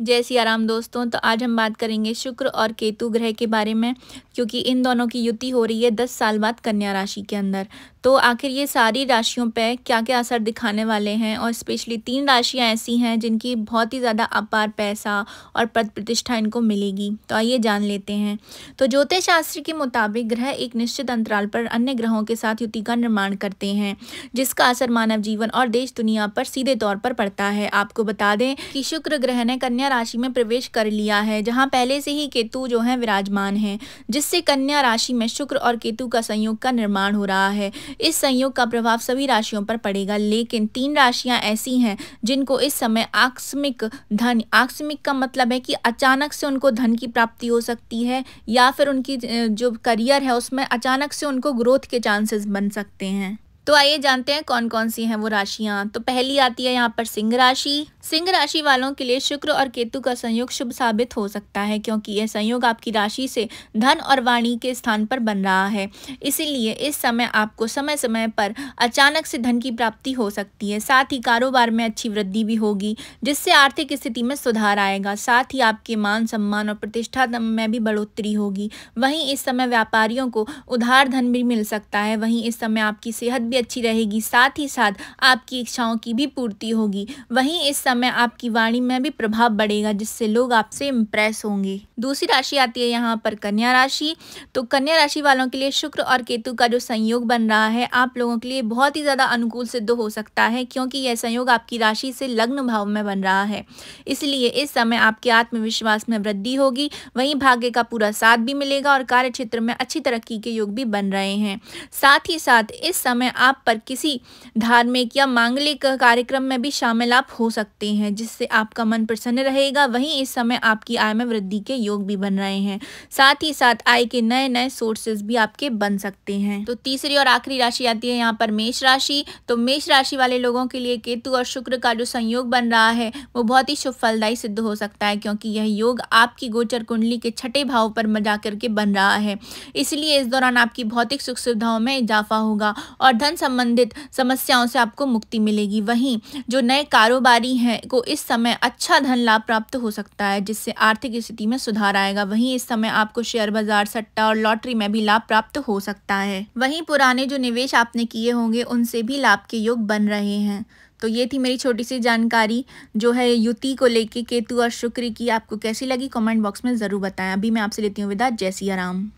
जय आराम दोस्तों तो आज हम बात करेंगे शुक्र और केतु ग्रह के बारे में क्योंकि इन दोनों की युति हो रही है दस साल बाद कन्या राशि के अंदर तो आखिर ये सारी राशियों पे क्या क्या असर दिखाने वाले हैं और स्पेशली तीन राशियां ऐसी हैं जिनकी बहुत ही ज़्यादा अपार पैसा और पद प्रतिष्ठा इनको मिलेगी तो आइए जान लेते हैं तो ज्योतिष शास्त्र के मुताबिक ग्रह एक निश्चित अंतराल पर अन्य ग्रहों के साथ युति का निर्माण करते हैं जिसका असर मानव जीवन और देश दुनिया पर सीधे तौर पर पड़ता है आपको बता दें कि शुक्र ग्रह ने कन्या कन्या राशि में प्रवेश कर लिया है जहां पहले से ही केतु जो है विराजमान है जिससे कन्या राशि में शुक्र और केतु का संयोग का निर्माण हो रहा है इस संयोग का प्रभाव सभी राशियों पर पड़ेगा लेकिन तीन राशियां ऐसी हैं जिनको इस समय आकस्मिक धन आकस्मिक का मतलब है कि अचानक से उनको धन की प्राप्ति हो सकती है या फिर उनकी जो करियर है उसमें अचानक से उनको ग्रोथ के चांसेस बन सकते हैं तो आइए जानते हैं कौन कौन सी हैं वो राशियां तो पहली आती है यहाँ पर सिंह राशि सिंह राशि वालों के लिए शुक्र और केतु का संयोग शुभ साबित हो सकता है क्योंकि यह संयोग आपकी राशि से धन और वाणी के स्थान पर बन रहा है इसीलिए इस समय आपको समय समय पर अचानक से धन की प्राप्ति हो सकती है साथ ही कारोबार में अच्छी वृद्धि भी होगी जिससे आर्थिक स्थिति में सुधार आएगा साथ ही आपके मान सम्मान और प्रतिष्ठा में भी बढ़ोतरी होगी वहीं इस समय व्यापारियों को उधार धन भी मिल सकता है वहीं इस समय आपकी सेहत भी अच्छी रहेगी साथ ही साथ आपकी इच्छाओं की भी पूर्ति होगी वहीं इस समय आपकी वाणी में भी प्रभाव बढ़ेगा जिससे लोग आपसे इम्प्रेस होंगे दूसरी राशि आती है यहाँ पर कन्या राशि तो कन्या राशि वालों के लिए शुक्र और केतु का जो संयोग बन रहा है आप लोगों के लिए बहुत ही ज़्यादा अनुकूल सिद्ध हो सकता है क्योंकि यह संयोग आपकी राशि से लग्न भाव में बन रहा है इसलिए इस समय आपके आत्मविश्वास में वृद्धि होगी वहीं भाग्य का पूरा साथ भी मिलेगा और कार्य क्षेत्र में अच्छी तरक्की के योग भी बन रहे हैं साथ ही साथ इस समय आप आप पर किसी धार्मिक या मांगलिक कार्यक्रम में भी शामिल आप हो सकते हैं जिससे आपका मन प्रसन्न रहेगा वहीं इस समय आपकी आय में वृद्धि के योग भी बन रहे हैं साथ ही साथ आय के नए नए सोर्सेस भी आपके बन सकते हैं तो तीसरी और आखिरी राशि आती है यहाँ पर मेष राशि तो मेष राशि वाले लोगों के लिए केतु और शुक्र का जो संयोग बन रहा है वो बहुत ही शुभ फलदायी सिद्ध हो सकता है क्योंकि यह योग आपकी गोचर कुंडली के छठे भाव पर मजा करके बन रहा है इसलिए इस दौरान आपकी भौतिक सुख सुविधाओं में इजाफा होगा और धन धन संबंधित समस्याओं से आपको मुक्ति मिलेगी वहीं जो नए कारोबारी हैं को इस समय अच्छा धन लाभ प्राप्त हो सकता है जिससे आर्थिक स्थिति में सुधार आएगा वहीं इस समय आपको शेयर बाजार सट्टा और लॉटरी में भी लाभ प्राप्त हो सकता है वहीं पुराने जो निवेश आपने किए होंगे उनसे भी लाभ के योग बन रहे हैं तो ये थी मेरी छोटी सी जानकारी जो है युति को लेके केतु और शुक्र की आपको कैसी लगी कमेंट बॉक्स में ज़रूर बताएं अभी मैं आपसे लेती हूँ विदा जय सिया राम